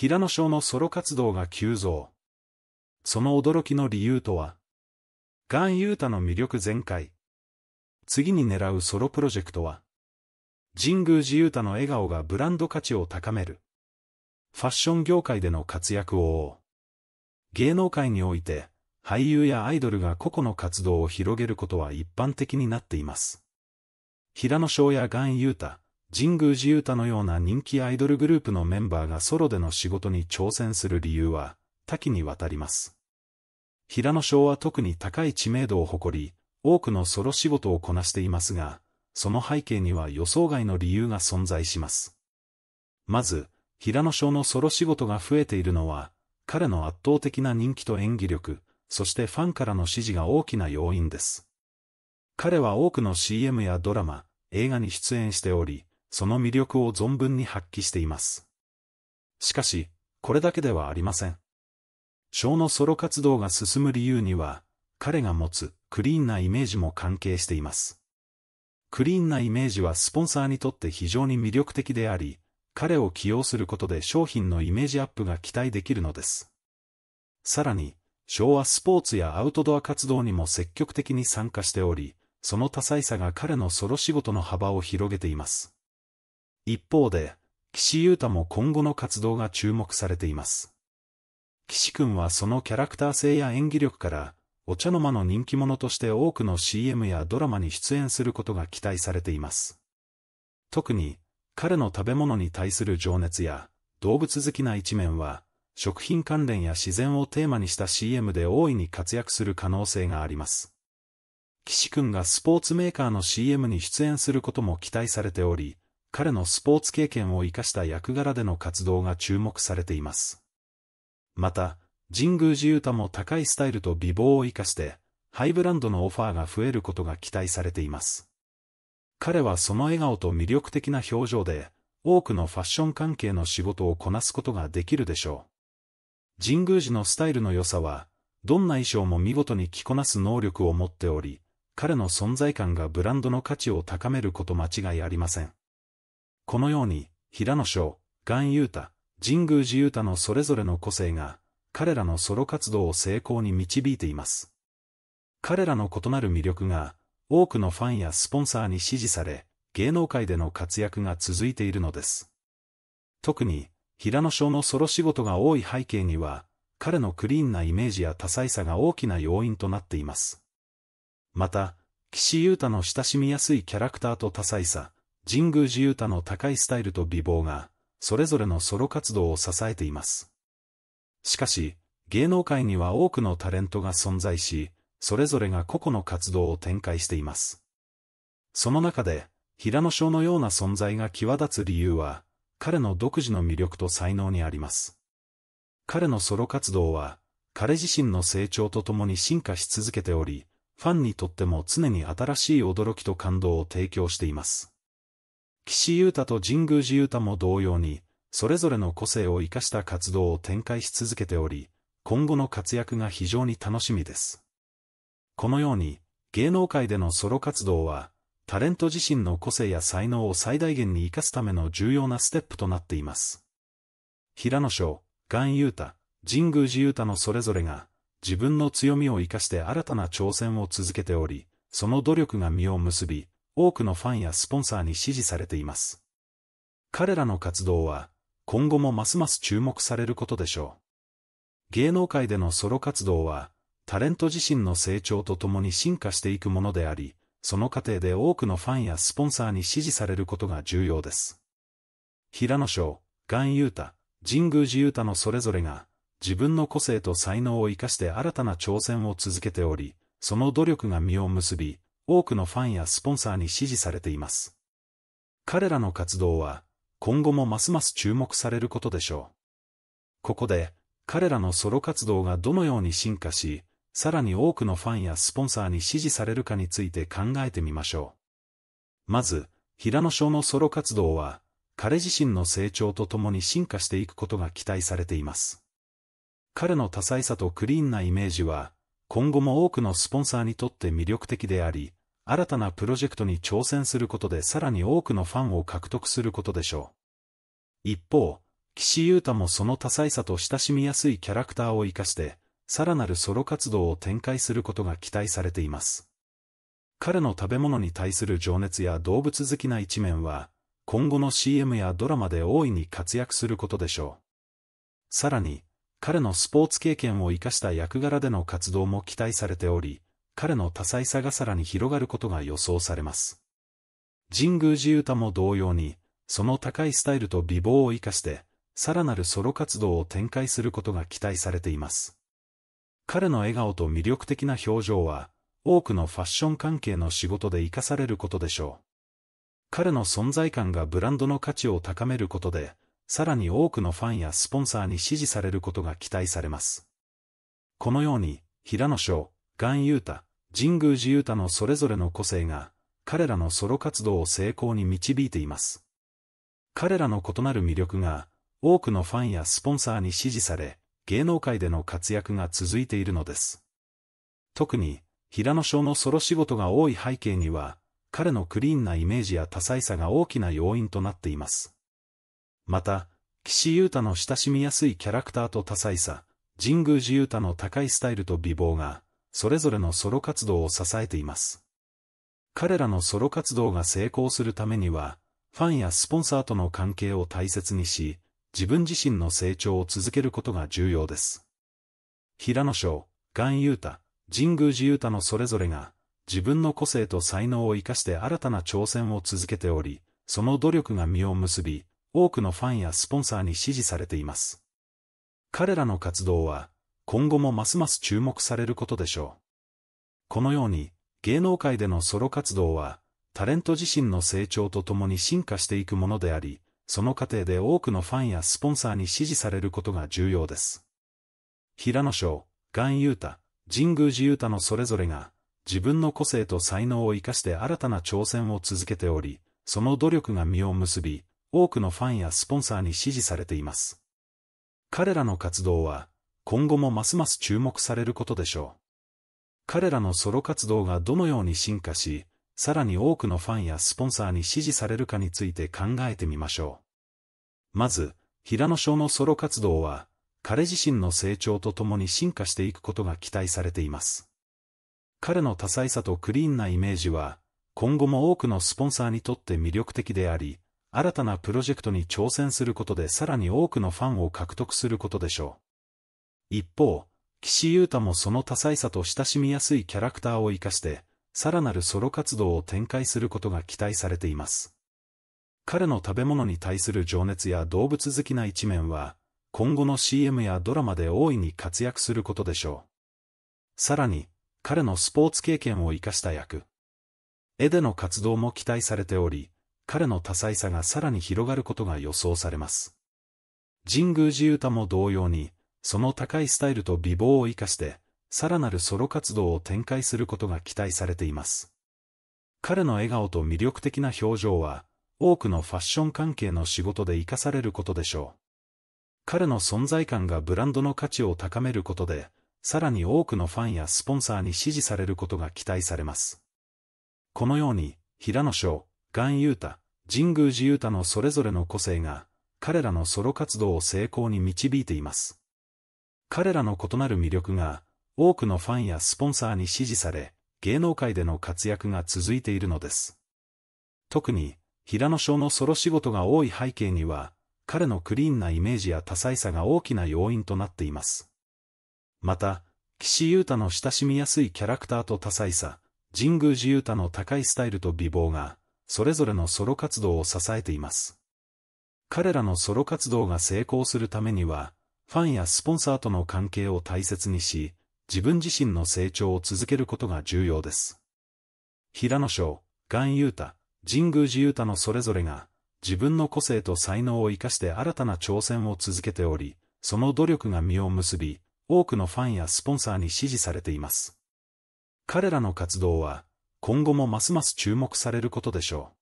平野翔のソロ活動が急増。その驚きの理由とは、ガンユータの魅力全開。次に狙うソロプロジェクトは、神宮寺ユータの笑顔がブランド価値を高める。ファッション業界での活躍を、芸能界において、俳優やアイドルが個々の活動を広げることは一般的になっています。平野翔やガンユータ、神宮寺勇太のような人気アイドルグループのメンバーがソロでの仕事に挑戦する理由は、多岐にわたります。平野翔は特に高い知名度を誇り、多くのソロ仕事をこなしていますが、その背景には予想外の理由が存在します。まず、平野翔のソロ仕事が増えているのは、彼の圧倒的な人気と演技力、そしてファンからの支持が大きな要因です。彼は多くの CM やドラマ、映画に出演しており、その魅力を存分に発揮しています。しかし、これだけではありません。小のソロ活動が進む理由には、彼が持つクリーンなイメージも関係しています。クリーンなイメージはスポンサーにとって非常に魅力的であり、彼を起用することで商品のイメージアップが期待できるのです。さらに、昭和スポーツやアウトドア活動にも積極的に参加しており、その多彩さが彼のソロ仕事の幅を広げています。一方で、岸優太も今後の活動が注目されています。岸くんはそのキャラクター性や演技力から、お茶の間の人気者として多くの CM やドラマに出演することが期待されています。特に、彼の食べ物に対する情熱や、動物好きな一面は、食品関連や自然をテーマにした CM で大いに活躍する可能性があります。岸くんがスポーツメーカーの CM に出演することも期待されており、彼のスポーツ経験を生かした役柄での活動が注目されています。また、神宮寺勇太も高いスタイルと美貌を生かして、ハイブランドのオファーが増えることが期待されています。彼はその笑顔と魅力的な表情で、多くのファッション関係の仕事をこなすことができるでしょう。神宮寺のスタイルの良さは、どんな衣装も見事に着こなす能力を持っており、彼の存在感がブランドの価値を高めること間違いありません。このように、平野翔、岩優太、神宮寺優太のそれぞれの個性が、彼らのソロ活動を成功に導いています。彼らの異なる魅力が、多くのファンやスポンサーに支持され、芸能界での活躍が続いているのです。特に、平野翔のソロ仕事が多い背景には、彼のクリーンなイメージや多彩さが大きな要因となっています。また、岸優太の親しみやすいキャラクターと多彩さ、神宮寺勇太の高いスタイルと美貌が、それぞれのソロ活動を支えています。しかし、芸能界には多くのタレントが存在し、それぞれが個々の活動を展開しています。その中で、平野翔のような存在が際立つ理由は、彼の独自の魅力と才能にあります。彼のソロ活動は、彼自身の成長とともに進化し続けており、ファンにとっても常に新しい驚きと感動を提供しています。岸優太と神宮寺優太も同様に、それぞれの個性を生かした活動を展開し続けており、今後の活躍が非常に楽しみです。このように、芸能界でのソロ活動は、タレント自身の個性や才能を最大限に活かすための重要なステップとなっています。平野翔、岩優太、神宮寺優太のそれぞれが、自分の強みを活かして新たな挑戦を続けており、その努力が実を結び、多くのファンやスポンサーに支持されています。彼らの活動は、今後もますます注目されることでしょう。芸能界でのソロ活動は、タレント自身の成長とともに進化していくものであり、その過程で多くのファンやスポンサーに支持されることが重要です。平野翔、ガン・太、神宮寺ユ太のそれぞれが、自分の個性と才能を活かして新たな挑戦を続けており、その努力が実を結び、多くのファンやスポンサーに支持されています。彼らの活動は、今後もますます注目されることでしょう。ここで、彼らのソロ活動がどのように進化し、さらに多くのファンやスポンサーに支持されるかについて考えてみましょう。まず、平野翔のソロ活動は、彼自身の成長とともに進化していくことが期待されています。彼の多彩さとクリーンなイメージは、今後も多くのスポンサーにとって魅力的であり、新たなプロジェクトに挑戦することでさらに多くのファンを獲得することでしょう。一方、岸優太もその多彩さと親しみやすいキャラクターを生かして、さらなるソロ活動を展開することが期待されています。彼の食べ物に対する情熱や動物好きな一面は、今後の CM やドラマで大いに活躍することでしょう。さらに、彼のスポーツ経験を生かした役柄での活動も期待されており、彼の多彩さがさらに広がることが予想されます。神宮寺歌も同様に、その高いスタイルと美貌を活かして、さらなるソロ活動を展開することが期待されています。彼の笑顔と魅力的な表情は、多くのファッション関係の仕事で生かされることでしょう。彼の存在感がブランドの価値を高めることで、さらに多くのファンやスポンサーに支持されることが期待されます。このように、平野翔、岩裕太、神宮寺勇太のそれぞれの個性が、彼らのソロ活動を成功に導いています。彼らの異なる魅力が、多くのファンやスポンサーに支持され、芸能界での活躍が続いているのです。特に、平野翔のソロ仕事が多い背景には、彼のクリーンなイメージや多彩さが大きな要因となっています。また、岸優太の親しみやすいキャラクターと多彩さ、神宮寺優太の高いスタイルと美貌が、それぞれのソロ活動を支えています。彼らのソロ活動が成功するためには、ファンやスポンサーとの関係を大切にし、自分自身の成長を続けることが重要です。平野翔、岩優太、神宮寺優太のそれぞれが、自分の個性と才能を生かして新たな挑戦を続けており、その努力が実を結び、多くのファンやスポンサーに支持されています。彼らの活動は、今後もますます注目されることでしょう。このように、芸能界でのソロ活動は、タレント自身の成長とともに進化していくものであり、その過程で多くのファンやスポンサーに支持されることが重要です。平野翔、岩優太、神宮寺優太のそれぞれが、自分の個性と才能を活かして新たな挑戦を続けており、その努力が実を結び、多くのファンやスポンサーに支持されています。彼らの活動は、今後もますます注目されることでしょう。彼らのソロ活動がどのように進化し、さらに多くのファンやスポンサーに支持されるかについて考えてみましょう。まず、平野翔のソロ活動は、彼自身の成長とともに進化していくことが期待されています。彼の多彩さとクリーンなイメージは、今後も多くのスポンサーにとって魅力的であり、新たなプロジェクトに挑戦することでさらに多くのファンを獲得することでしょう。一方、岸優太もその多彩さと親しみやすいキャラクターを生かして、さらなるソロ活動を展開することが期待されています。彼の食べ物に対する情熱や動物好きな一面は、今後の CM やドラマで大いに活躍することでしょう。さらに、彼のスポーツ経験を生かした役。絵での活動も期待されており、彼の多彩さがさらに広がることが予想されます。神宮寺優太も同様に、その高いスタイルと美貌を生かして、さらなるソロ活動を展開することが期待されています。彼の笑顔と魅力的な表情は、多くのファッション関係の仕事で生かされることでしょう。彼の存在感がブランドの価値を高めることで、さらに多くのファンやスポンサーに支持されることが期待されます。このように、平野翔、岩優太、神宮寺優太のそれぞれの個性が、彼らのソロ活動を成功に導いています。彼らの異なる魅力が、多くのファンやスポンサーに支持され、芸能界での活躍が続いているのです。特に、平野翔のソロ仕事が多い背景には、彼のクリーンなイメージや多彩さが大きな要因となっています。また、岸優太の親しみやすいキャラクターと多彩さ、神宮寺優太の高いスタイルと美貌が、それぞれのソロ活動を支えています。彼らのソロ活動が成功するためには、ファンやスポンサーとの関係を大切にし、自分自身の成長を続けることが重要です。平野翔、ユー太、神宮寺ー太のそれぞれが、自分の個性と才能を生かして新たな挑戦を続けており、その努力が実を結び、多くのファンやスポンサーに支持されています。彼らの活動は、今後もますます注目されることでしょう。